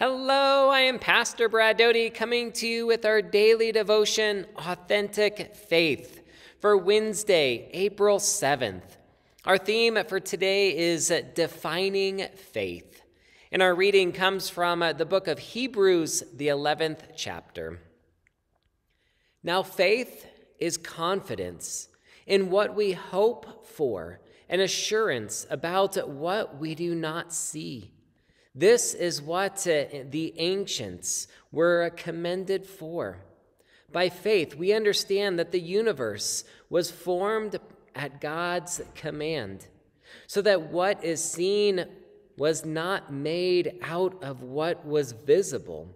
Hello, I am Pastor Brad Doty coming to you with our daily devotion, Authentic Faith, for Wednesday, April 7th. Our theme for today is Defining Faith, and our reading comes from the book of Hebrews, the 11th chapter. Now, faith is confidence in what we hope for and assurance about what we do not see. This is what uh, the ancients were commended for. By faith, we understand that the universe was formed at God's command, so that what is seen was not made out of what was visible.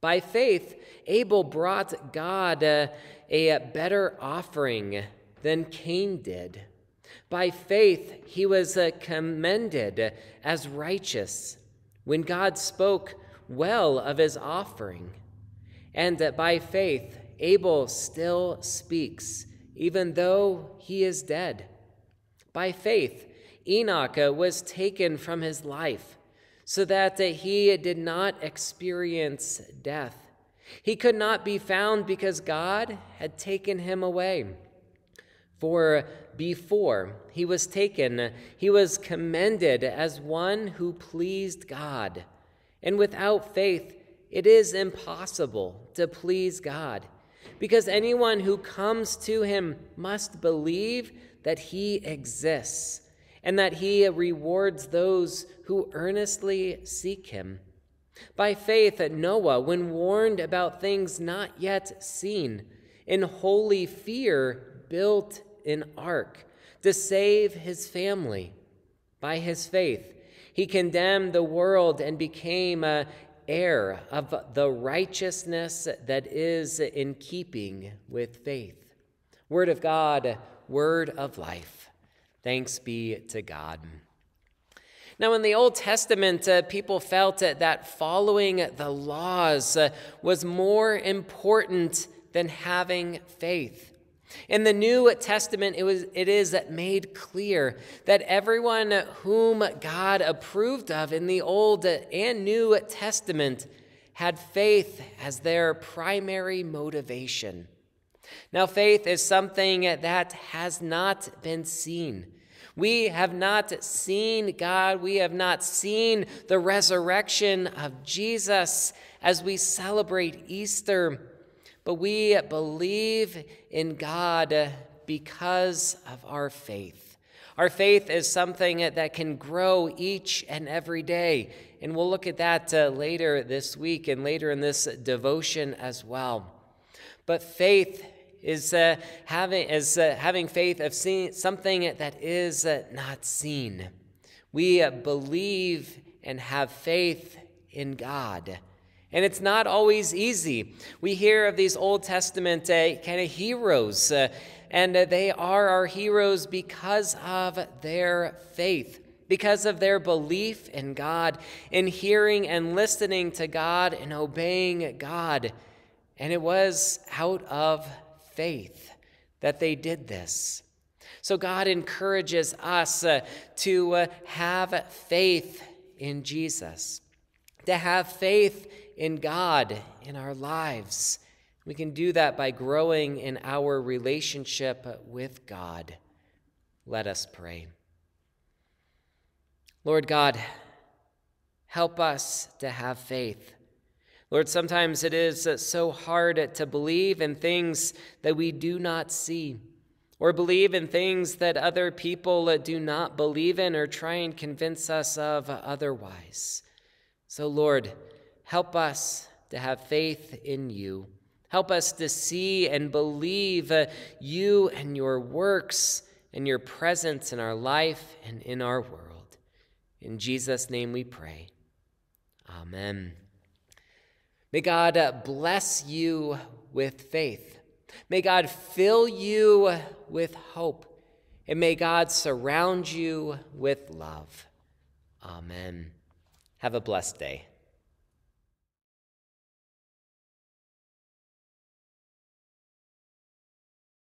By faith, Abel brought God uh, a better offering than Cain did. By faith, he was uh, commended as righteous when God spoke well of his offering, and that by faith, Abel still speaks, even though he is dead. By faith, Enoch uh, was taken from his life, so that uh, he did not experience death. He could not be found because God had taken him away. For before he was taken, he was commended as one who pleased God. And without faith, it is impossible to please God, because anyone who comes to him must believe that he exists and that he rewards those who earnestly seek him. By faith, Noah, when warned about things not yet seen, in holy fear built an ark to save his family by his faith. He condemned the world and became a heir of the righteousness that is in keeping with faith. Word of God, word of life. Thanks be to God. Now, in the Old Testament, uh, people felt uh, that following the laws uh, was more important than having faith. In the New Testament, it, was, it is made clear that everyone whom God approved of in the Old and New Testament had faith as their primary motivation. Now, faith is something that has not been seen. We have not seen God. We have not seen the resurrection of Jesus as we celebrate Easter but we believe in God because of our faith. Our faith is something that can grow each and every day. And we'll look at that uh, later this week and later in this devotion as well. But faith is uh, having is uh, having faith of seeing something that is uh, not seen. We uh, believe and have faith in God. And it's not always easy. We hear of these Old Testament uh, kind of heroes, uh, and uh, they are our heroes because of their faith, because of their belief in God, in hearing and listening to God and obeying God. And it was out of faith that they did this. So God encourages us uh, to uh, have faith in Jesus to have faith in God in our lives. We can do that by growing in our relationship with God. Let us pray. Lord God, help us to have faith. Lord, sometimes it is so hard to believe in things that we do not see or believe in things that other people do not believe in or try and convince us of otherwise. So, Lord, help us to have faith in you. Help us to see and believe uh, you and your works and your presence in our life and in our world. In Jesus' name we pray. Amen. May God uh, bless you with faith. May God fill you with hope. And may God surround you with love. Amen. Have a blessed day.